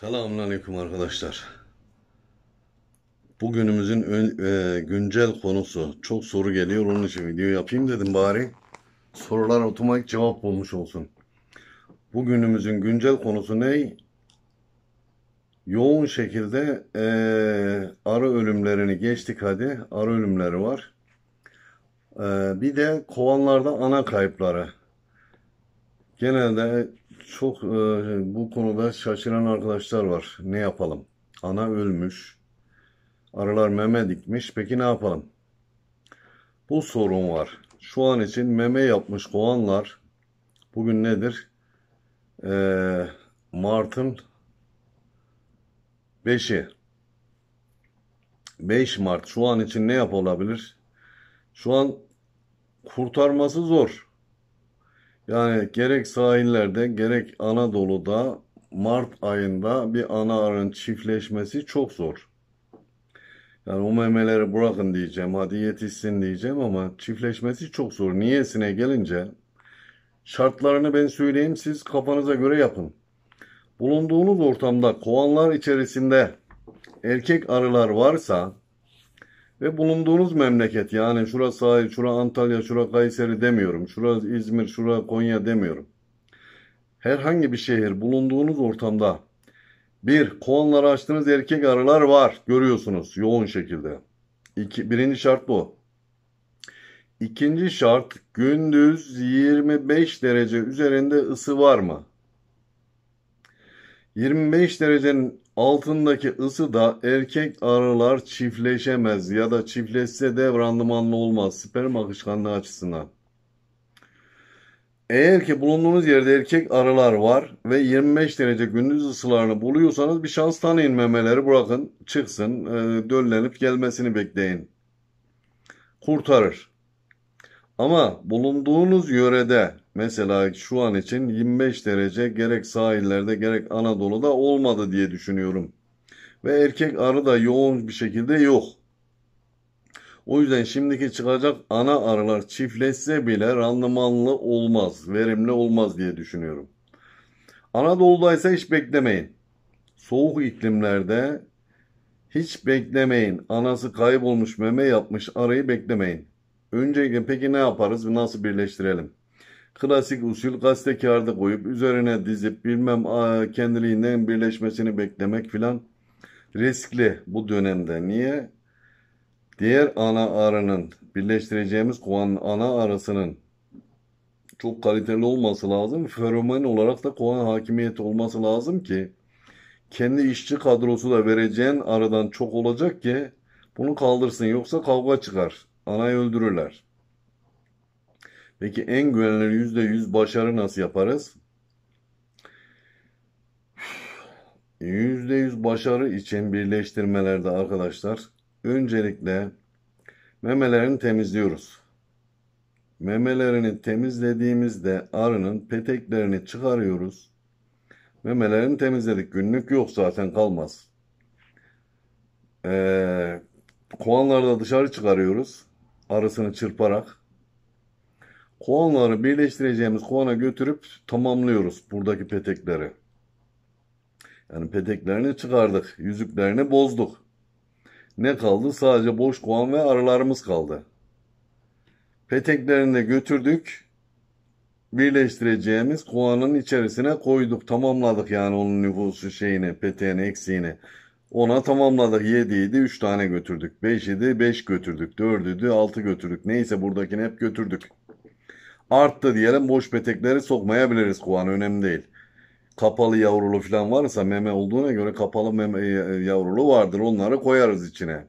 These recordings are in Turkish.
Selamünaleyküm arkadaşlar. Bugünümüzün ön, e, güncel konusu. Çok soru geliyor onun için video yapayım dedim bari. Sorular otomatik cevap bulmuş olsun. Bugünümüzün güncel konusu ne? Yoğun şekilde e, arı ölümlerini geçtik hadi. Arı ölümleri var. E, bir de kovanlarda ana kayıpları. Genelde çok e, bu konuda şaşıran arkadaşlar var. Ne yapalım? Ana ölmüş. Arılar meme dikmiş. Peki ne yapalım? Bu sorun var. Şu an için meme yapmış kovanlar bugün nedir? Ee, Mart'ın 5'i. 5 Mart şu an için ne yapılabilir? Şu an kurtarması zor. Yani gerek sahillerde gerek Anadolu'da Mart ayında bir ana arın çiftleşmesi çok zor. Yani o memeleri bırakın diyeceğim, hadi yetişsin diyeceğim ama çiftleşmesi çok zor. Niyesine gelince şartlarını ben söyleyeyim siz kafanıza göre yapın. Bulunduğunuz ortamda kovanlar içerisinde erkek arılar varsa ve bulunduğunuz memleket yani şura sahil, şura Antalya, şura Kayseri demiyorum. Şura İzmir, şura Konya demiyorum. Herhangi bir şehir bulunduğunuz ortamda bir kovanları açtığınız erkek arılar var görüyorsunuz yoğun şekilde. İki, birinci şart bu. İkinci şart gündüz 25 derece üzerinde ısı var mı? 25 derecenin Altındaki ısı da erkek arılar çiftleşemez ya da çiftleşse de randımanlı olmaz sperm akışkanlığı açısından. Eğer ki bulunduğunuz yerde erkek arılar var ve 25 derece gündüz ısılarını buluyorsanız bir şans tanıyın memeleri bırakın çıksın e, döllenip gelmesini bekleyin. Kurtarır. Ama bulunduğunuz yörede mesela şu an için 25 derece gerek sahillerde gerek Anadolu'da olmadı diye düşünüyorum. Ve erkek arı da yoğun bir şekilde yok. O yüzden şimdiki çıkacak ana arılar çiftleşse bile randımanlı olmaz, verimli olmaz diye düşünüyorum. Anadolu'da ise hiç beklemeyin. Soğuk iklimlerde hiç beklemeyin. Anası kaybolmuş meme yapmış arayı beklemeyin. Öncelikle peki ne yaparız? Nasıl birleştirelim? Klasik usul gazete kağıdı koyup üzerine dizip bilmem kendiliğinden birleşmesini beklemek filan riskli bu dönemde. Niye? Diğer ana arının birleştireceğimiz kovan ana arasının çok kaliteli olması lazım. Feromen olarak da kovan hakimiyeti olması lazım ki kendi işçi kadrosu da vereceğin aradan çok olacak ki bunu kaldırsın yoksa kavga çıkar. Anayı öldürürler. Peki en güvenilir %100 başarı nasıl yaparız? %100 başarı için birleştirmelerde arkadaşlar öncelikle memelerini temizliyoruz. Memelerini temizlediğimizde arının peteklerini çıkarıyoruz. Memelerini temizledik. Günlük yok zaten kalmaz. Ee, kovanlarda dışarı çıkarıyoruz. Arısını çırparak. Kovanları birleştireceğimiz koana götürüp tamamlıyoruz buradaki petekleri. Yani peteklerini çıkardık. Yüzüklerini bozduk. Ne kaldı? Sadece boş kovan ve arılarımız kaldı. Peteklerini de götürdük. Birleştireceğimiz kovanın içerisine koyduk. Tamamladık yani onun nüfusu şeyini, peteğini, eksiğini. Ona tamamladık. 7 idi 3 tane götürdük. 5 idi 5 götürdük. 4 idi 6 götürdük. Neyse buradakini hep götürdük arttı diyelim boş petekleri sokmayabiliriz kuvan önemli değil. Kapalı yavrulu falan varsa meme olduğuna göre kapalı meme e, e, yavrulu vardır onları koyarız içine.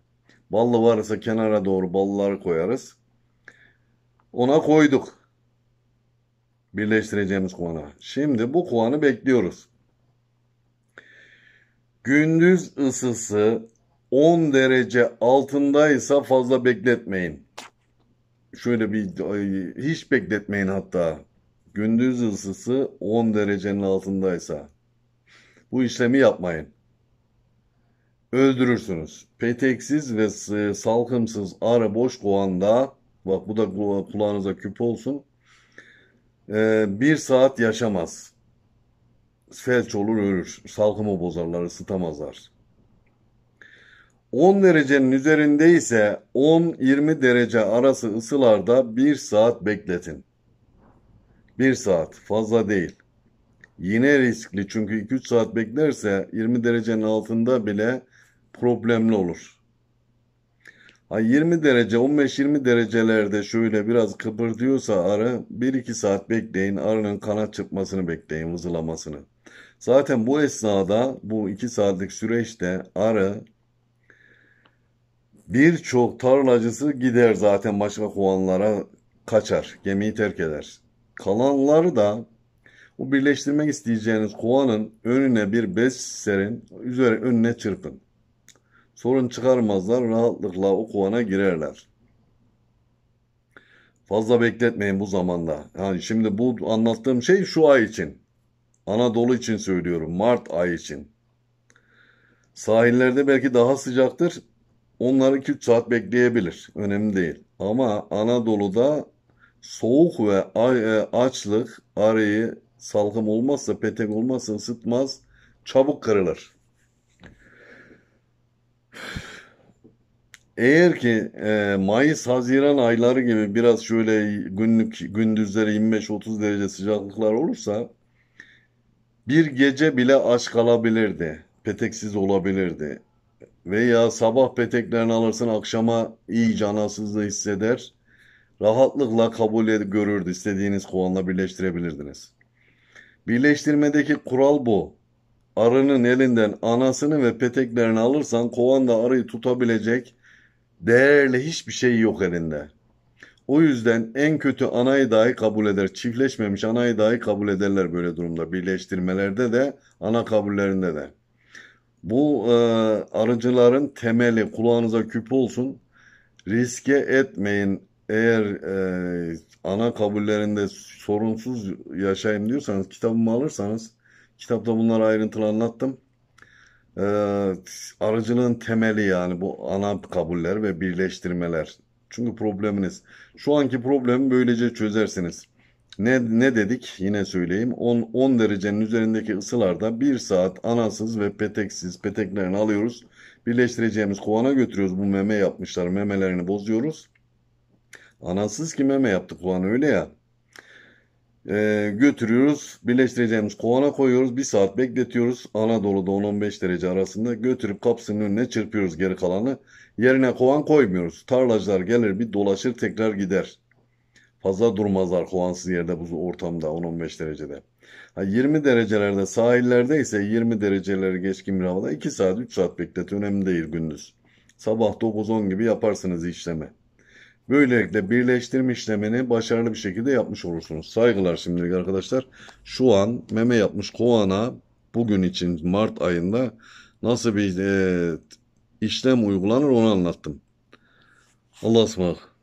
Ballı varsa kenara doğru ballıları koyarız. Ona koyduk. Birleştireceğimiz kuvana Şimdi bu kuvanı bekliyoruz. Gündüz ısısı 10 derece altındaysa fazla bekletmeyin şöyle bir hiç bekletmeyin hatta. Gündüz ısısı 10 derecenin altındaysa bu işlemi yapmayın. Öldürürsünüz. Peteksiz ve e, salkımsız arı boş kovanda bak bu da kulağınıza küp olsun. E, bir saat yaşamaz. Felç olur ölür. Salkımı bozarlar, ısıtamazlar. 10 derecenin üzerinde ise 10-20 derece arası ısılarda 1 saat bekletin. 1 saat fazla değil. Yine riskli çünkü 2-3 saat beklerse 20 derecenin altında bile problemli olur. Ha 20 derece 15-20 derecelerde şöyle biraz kıpırdıyorsa arı 1-2 saat bekleyin arının kanat çıkmasını bekleyin vızılamasını. Zaten bu esnada bu 2 saatlik süreçte arı Birçok tarlacısı gider zaten başka kovanlara kaçar, gemiyi terk eder. Kalanları da o birleştirmek isteyeceğiniz kovanın önüne bir bez serin, üzeri önüne çırpın. Sorun çıkarmazlar, rahatlıkla o kovana girerler. Fazla bekletmeyin bu zamanda. Yani şimdi bu anlattığım şey şu ay için. Anadolu için söylüyorum, Mart ayı için. Sahillerde belki daha sıcaktır onlar 2-3 saat bekleyebilir. Önemli değil. Ama Anadolu'da soğuk ve e, açlık arayı salkım olmazsa, petek olmazsa ısıtmaz, çabuk kırılır. Eğer ki e, Mayıs Haziran ayları gibi biraz şöyle günlük gündüzleri 25-30 derece sıcaklıklar olursa bir gece bile aç kalabilirdi. Peteksiz olabilirdi. Veya sabah peteklerini alırsın akşama iyi canasızlığı hisseder. Rahatlıkla kabul edip görürdü. istediğiniz kovanla birleştirebilirdiniz. Birleştirmedeki kural bu. Arının elinden anasını ve peteklerini alırsan kovan da arıyı tutabilecek değerli hiçbir şey yok elinde. O yüzden en kötü anayı dahi kabul eder. Çiftleşmemiş anayı dahi kabul ederler böyle durumda. Birleştirmelerde de ana kabullerinde de. Bu e, arıcıların temeli kulağınıza küp olsun. Riske etmeyin. Eğer e, ana kabullerinde sorunsuz yaşayayım diyorsanız kitabımı alırsanız kitapta bunları ayrıntılı anlattım. E, arıcılığın temeli yani bu ana kabuller ve birleştirmeler. Çünkü probleminiz şu anki problemi böylece çözersiniz. Ne, ne dedik? Yine söyleyeyim. 10, 10 derecenin üzerindeki ısılarda 1 saat anasız ve peteksiz peteklerini alıyoruz. Birleştireceğimiz kovana götürüyoruz. Bu meme yapmışlar. Memelerini bozuyoruz. Anasız ki meme yaptı kovan öyle ya. Ee, götürüyoruz. Birleştireceğimiz kovana koyuyoruz. 1 saat bekletiyoruz. Anadolu'da 10-15 derece arasında götürüp kapsının önüne çırpıyoruz geri kalanı. Yerine kovan koymuyoruz. Tarlacılar gelir bir dolaşır tekrar gider fazla durmazlar kovansız yerde bu ortamda 10-15 derecede. 20 derecelerde sahillerde ise 20 dereceleri geçkin bir havada 2 saat 3 saat beklet önemli değil gündüz. Sabah 9-10 gibi yaparsınız işlemi. Böylelikle birleştirme işlemini başarılı bir şekilde yapmış olursunuz. Saygılar şimdilik arkadaşlar. Şu an meme yapmış kovana bugün için Mart ayında nasıl bir e, işlem uygulanır onu anlattım. Allah'a ısmarladık.